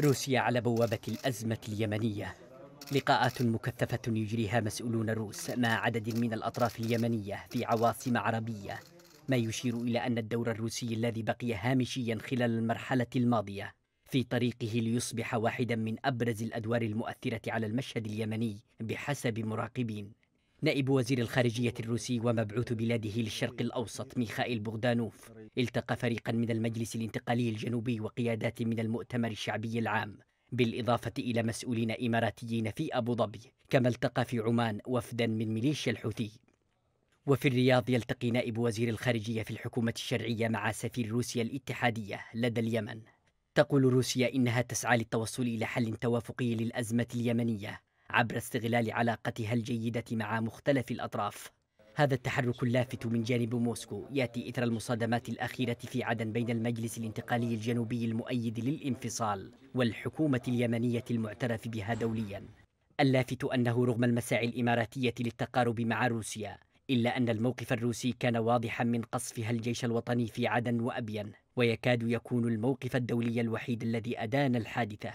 روسيا على بوابة الأزمة اليمنية لقاءات مكثفة يجريها مسؤولون روس مع عدد من الأطراف اليمنية في عواصم عربية ما يشير إلى أن الدور الروسي الذي بقي هامشيا خلال المرحلة الماضية في طريقه ليصبح واحدا من أبرز الأدوار المؤثرة على المشهد اليمني بحسب مراقبين نائب وزير الخارجية الروسي ومبعوث بلاده للشرق الأوسط ميخائيل بوغدانوف التقى فريقا من المجلس الانتقالي الجنوبي وقيادات من المؤتمر الشعبي العام بالإضافة إلى مسؤولين إماراتيين في أبو ظبي كما التقى في عمان وفدا من ميليشيا الحوثي وفي الرياض يلتقي نائب وزير الخارجية في الحكومة الشرعية مع سفير روسيا الاتحادية لدى اليمن تقول روسيا إنها تسعى للتوصل إلى حل توافقي للأزمة اليمنية عبر استغلال علاقتها الجيدة مع مختلف الأطراف هذا التحرك اللافت من جانب موسكو ياتي اثر المصادمات الاخيره في عدن بين المجلس الانتقالي الجنوبي المؤيد للانفصال والحكومه اليمنيه المعترف بها دوليا اللافت انه رغم المساعي الاماراتيه للتقارب مع روسيا الا ان الموقف الروسي كان واضحا من قصفها الجيش الوطني في عدن وابين ويكاد يكون الموقف الدولي الوحيد الذي ادان الحادثه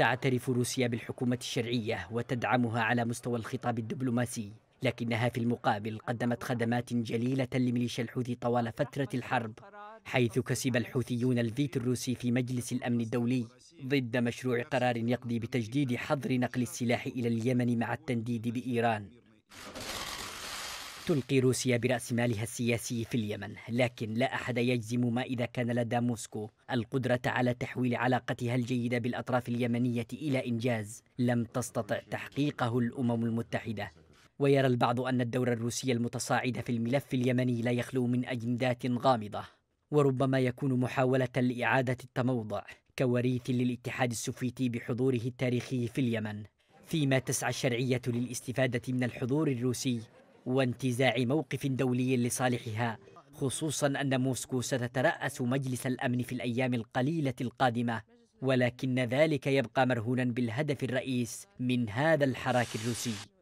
تعترف روسيا بالحكومة الشرعية وتدعمها على مستوى الخطاب الدبلوماسي لكنها في المقابل قدمت خدمات جليلة لميليشيا الحوثي طوال فترة الحرب حيث كسب الحوثيون الفيت الروسي في مجلس الأمن الدولي ضد مشروع قرار يقضي بتجديد حظر نقل السلاح إلى اليمن مع التنديد بإيران تلقي روسيا برأس مالها السياسي في اليمن لكن لا أحد يجزم ما إذا كان لدى موسكو القدرة على تحويل علاقتها الجيدة بالأطراف اليمنية إلى إنجاز لم تستطع تحقيقه الأمم المتحدة ويرى البعض أن الدور الروسي المتصاعد في الملف اليمني لا يخلو من أجندات غامضة وربما يكون محاولة لإعادة التموضع كوريث للاتحاد السوفيتي بحضوره التاريخي في اليمن فيما تسعى الشرعية للاستفادة من الحضور الروسي وانتزاع موقف دولي لصالحها خصوصا أن موسكو ستترأس مجلس الأمن في الأيام القليلة القادمة ولكن ذلك يبقى مرهونا بالهدف الرئيس من هذا الحراك الروسي